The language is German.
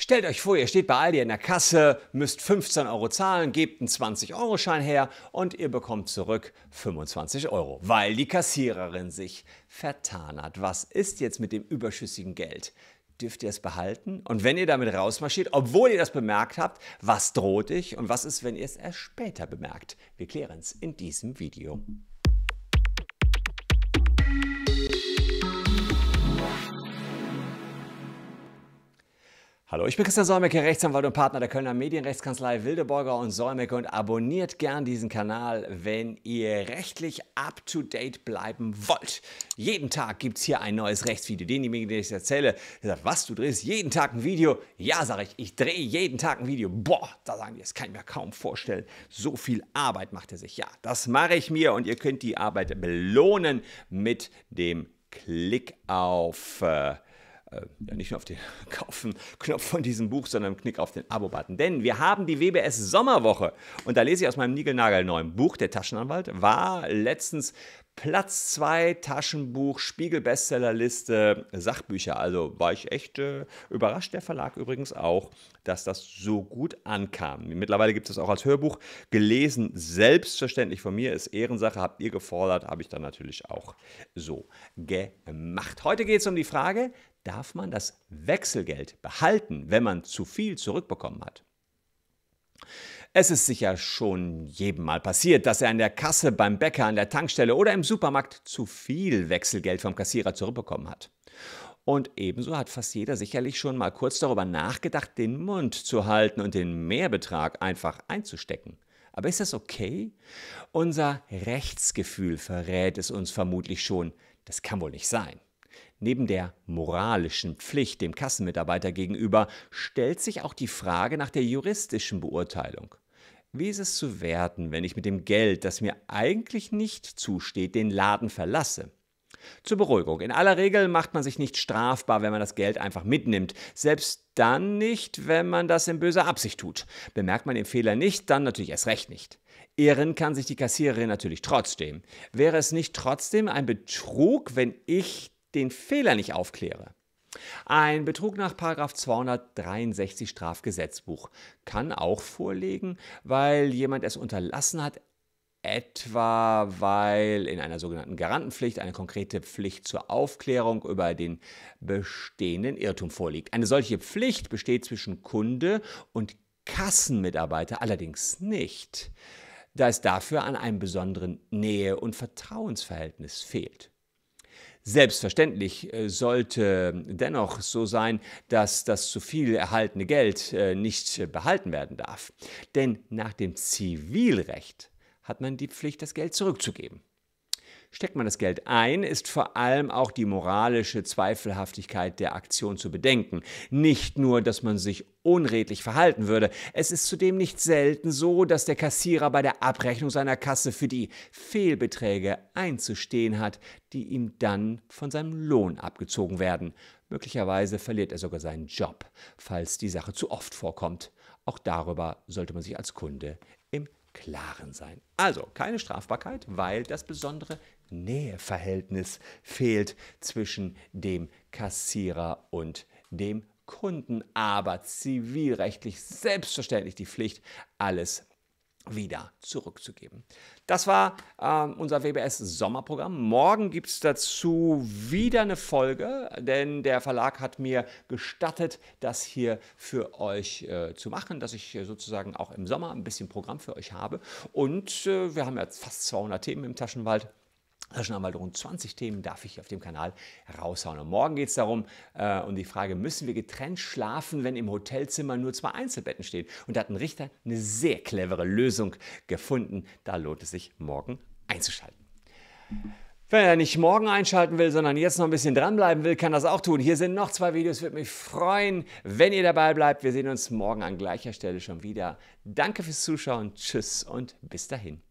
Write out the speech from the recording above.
Stellt euch vor, ihr steht bei Aldi in der Kasse, müsst 15 Euro zahlen, gebt einen 20-Euro-Schein her und ihr bekommt zurück 25 Euro, weil die Kassiererin sich vertan hat. Was ist jetzt mit dem überschüssigen Geld? Dürft ihr es behalten? Und wenn ihr damit rausmarschiert, obwohl ihr das bemerkt habt, was droht euch und was ist, wenn ihr es erst später bemerkt? Wir klären es in diesem Video. Hallo, ich bin Christian Solmecke, Rechtsanwalt und Partner der Kölner Medienrechtskanzlei Wildeborger und Solmecke und abonniert gern diesen Kanal, wenn ihr rechtlich up-to-date bleiben wollt. Jeden Tag gibt es hier ein neues Rechtsvideo. Denjenigen, den ich erzähle, der sagt, was, du drehst jeden Tag ein Video? Ja, sage ich, ich drehe jeden Tag ein Video. Boah, da sagen die, das kann ich mir kaum vorstellen. So viel Arbeit macht er sich. Ja, das mache ich mir und ihr könnt die Arbeit belohnen mit dem Klick auf... Äh, äh, ja, nicht nur auf den Kaufen-Knopf von diesem Buch, sondern Knick auf den Abo-Button. Denn wir haben die WBS Sommerwoche. Und da lese ich aus meinem Nigelnagel neuen Buch, Der Taschenanwalt, war letztens Platz 2 Taschenbuch, Spiegel Bestsellerliste, Sachbücher. Also war ich echt äh, überrascht, der Verlag übrigens auch, dass das so gut ankam. Mittlerweile gibt es auch als Hörbuch gelesen, selbstverständlich von mir, ist Ehrensache, habt ihr gefordert, habe ich dann natürlich auch so gemacht. Heute geht es um die Frage, darf man das Wechselgeld behalten, wenn man zu viel zurückbekommen hat. Es ist sicher schon jedem Mal passiert, dass er an der Kasse, beim Bäcker, an der Tankstelle oder im Supermarkt zu viel Wechselgeld vom Kassierer zurückbekommen hat. Und ebenso hat fast jeder sicherlich schon mal kurz darüber nachgedacht, den Mund zu halten und den Mehrbetrag einfach einzustecken. Aber ist das okay? Unser Rechtsgefühl verrät es uns vermutlich schon. Das kann wohl nicht sein. Neben der moralischen Pflicht dem Kassenmitarbeiter gegenüber stellt sich auch die Frage nach der juristischen Beurteilung. Wie ist es zu werten, wenn ich mit dem Geld, das mir eigentlich nicht zusteht, den Laden verlasse? Zur Beruhigung. In aller Regel macht man sich nicht strafbar, wenn man das Geld einfach mitnimmt. Selbst dann nicht, wenn man das in böser Absicht tut. Bemerkt man den Fehler nicht, dann natürlich erst recht nicht. Ehren kann sich die Kassiererin natürlich trotzdem. Wäre es nicht trotzdem ein Betrug, wenn ich den Fehler nicht aufkläre. Ein Betrug nach 263 Strafgesetzbuch kann auch vorliegen, weil jemand es unterlassen hat, etwa weil in einer sogenannten Garantenpflicht eine konkrete Pflicht zur Aufklärung über den bestehenden Irrtum vorliegt. Eine solche Pflicht besteht zwischen Kunde und Kassenmitarbeiter allerdings nicht, da es dafür an einem besonderen Nähe- und Vertrauensverhältnis fehlt. Selbstverständlich äh, sollte dennoch so sein, dass das zu viel erhaltene Geld äh, nicht äh, behalten werden darf. Denn nach dem Zivilrecht hat man die Pflicht, das Geld zurückzugeben. Steckt man das Geld ein, ist vor allem auch die moralische Zweifelhaftigkeit der Aktion zu bedenken. Nicht nur, dass man sich unredlich verhalten würde. Es ist zudem nicht selten so, dass der Kassierer bei der Abrechnung seiner Kasse für die Fehlbeträge einzustehen hat, die ihm dann von seinem Lohn abgezogen werden. Möglicherweise verliert er sogar seinen Job, falls die Sache zu oft vorkommt. Auch darüber sollte man sich als Kunde im Klaren sein. Also keine Strafbarkeit, weil das besondere Näheverhältnis fehlt zwischen dem Kassierer und dem Kunden, aber zivilrechtlich selbstverständlich die Pflicht, alles wieder zurückzugeben. Das war ähm, unser WBS Sommerprogramm. Morgen gibt es dazu wieder eine Folge, denn der Verlag hat mir gestattet, das hier für euch äh, zu machen, dass ich äh, sozusagen auch im Sommer ein bisschen Programm für euch habe. Und äh, wir haben jetzt fast 200 Themen im Taschenwald. Das sind einmal rund 20 Themen, darf ich auf dem Kanal raushauen. Und morgen geht es darum, äh, um die Frage, müssen wir getrennt schlafen, wenn im Hotelzimmer nur zwei Einzelbetten stehen? Und da hat ein Richter eine sehr clevere Lösung gefunden. Da lohnt es sich, morgen einzuschalten. Wenn er nicht morgen einschalten will, sondern jetzt noch ein bisschen dranbleiben will, kann das auch tun. Hier sind noch zwei Videos. Würde mich freuen, wenn ihr dabei bleibt. Wir sehen uns morgen an gleicher Stelle schon wieder. Danke fürs Zuschauen. Tschüss und bis dahin.